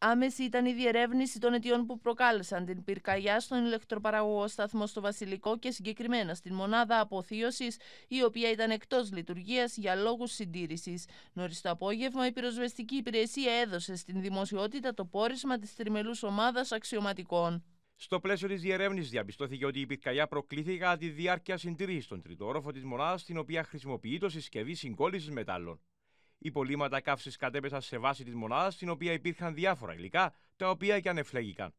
Άμεση ήταν η διερεύνηση των αιτιών που προκάλεσαν την πυρκαγιά στον ηλεκτροπαραγωγό σταθμό στο Βασιλικό και συγκεκριμένα στην μονάδα αποθείωσης, η οποία ήταν εκτός λειτουργίας για λόγους συντήρησης. Νωρίς το απόγευμα, η πυροσβεστική υπηρεσία έδωσε στην δημοσιότητα το πόρισμα της τριμελούς ομάδας αξιωματικών. Στο πλαίσιο της διερεύνησης, διαπιστώθηκε ότι η πυρκαγιά προκλήθηκε κατά τη διάρκεια συντήρηση στον τρίτο όροφο της μονάδας, στην οποία χρησιμοποιεί το συσκευή συγκόλλησης μετάλλων. Υπολείμματα καύσης κατέπεσαν σε βάση της μονάδας, στην οποία υπήρχαν διάφορα υλικά, τα οποία και ανεφλέγηκαν.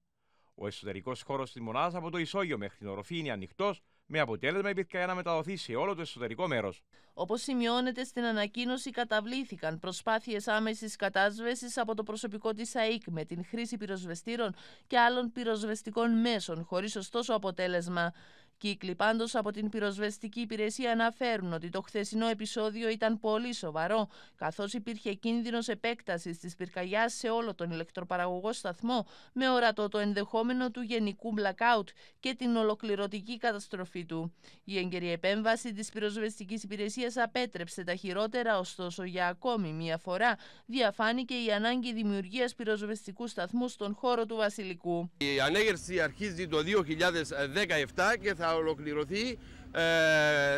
Ο εσωτερικός χώρος της μονάδας από το ισόγειο μέχρι την οροφή είναι ανοιχτός, με αποτέλεσμα υπήρχε πυρκαγιά να μεταδοθεί σε όλο το εσωτερικό μέρος. Όπως σημειώνεται στην ανακοίνωση, καταβλήθηκαν προσπάθειες άμεσης κατάσβεσης από το προσωπικό της ΑΕΚ με την χρήση πυροσβεστήρων και άλλων πυροσβεστικών μέσων, χωρίς ωστόσο αποτέλεσμα. Κύκλοι πάντως από την πυροσβεστική υπηρεσία αναφέρουν ότι το χθεσινό επεισόδιο ήταν πολύ σοβαρό, καθώς υπήρχε κίνδυνος επέκτασης της πυρκαγιάς σε όλο τον ηλεκτροπαραγωγό σταθμό, με ορατό το ενδεχόμενο του γενικού blackout και την ολοκληρωτική καταστροφή του. Η έγκαιρη επέμβαση της πυροσβεστικής υπηρεσίας απέτρεψε τα χειρότερα, ωστόσο για ακόμη μία φορά διαφάνηκε η ανάγκη δημιουργίας πυροσβεστικού σταθμού στον χώρο του Βασιλικού. Η ανέγερση αρχίζει το 2017 και θα ολοκληρωθεί ε,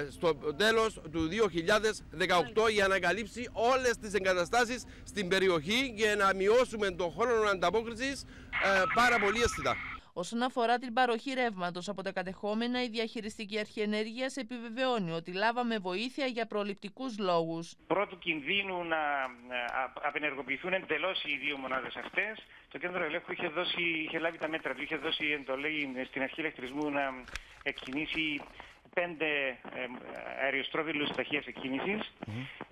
στο τέλος του 2018 για να καλύψει όλες τις εγκαταστάσεις στην περιοχή και να μειώσουμε τον χρόνο ανταπόκρισης ε, πάρα πολύ αισθητά. Όσον αφορά την παροχή ρεύματος από τα κατεχόμενα, η διαχειριστική αρχή ενέργειας επιβεβαιώνει ότι λάβαμε βοήθεια για προληπτικούς λόγους. Πρώτου κινδύνου να ε, απενεργοποιηθούν εντελώς οι δύο μονάδες αυτές, το κέντρο ελέγχου είχε, δώσει, είχε λάβει τα μέτρα του, είχε δώσει εντολή στην αρχή Ελεκτρισμού να εκκινήσει πέντε ε, αεριοστρόβιλους ταχείας οι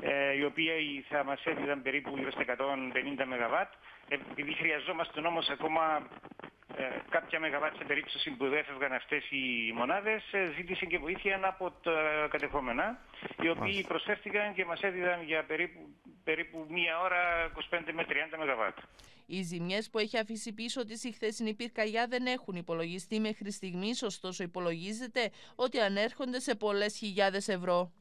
ε, οποίοι θα μας έδιδαν περίπου γύρω 150 ΜΒ. Επειδή χρειαζόμαστε όμω ακόμα ε, κάποια σε περίπτωση που έφευγαν αυτές οι μονάδες ε, ζήτησαν και βοήθεια από τα κατεχόμενα, οι οποίοι προσφέρθηκαν και μας έδιδαν για περίπου, περίπου μία ώρα 25 με 30 μεγαβάτ. Οι ζημιές που έχει αφήσει πίσω της η χθεσινή πυρκαγιά δεν έχουν υπολογιστεί μέχρι στιγμής, ωστόσο υπολογίζεται ότι ανέρχονται σε πολλές χιλιάδες ευρώ.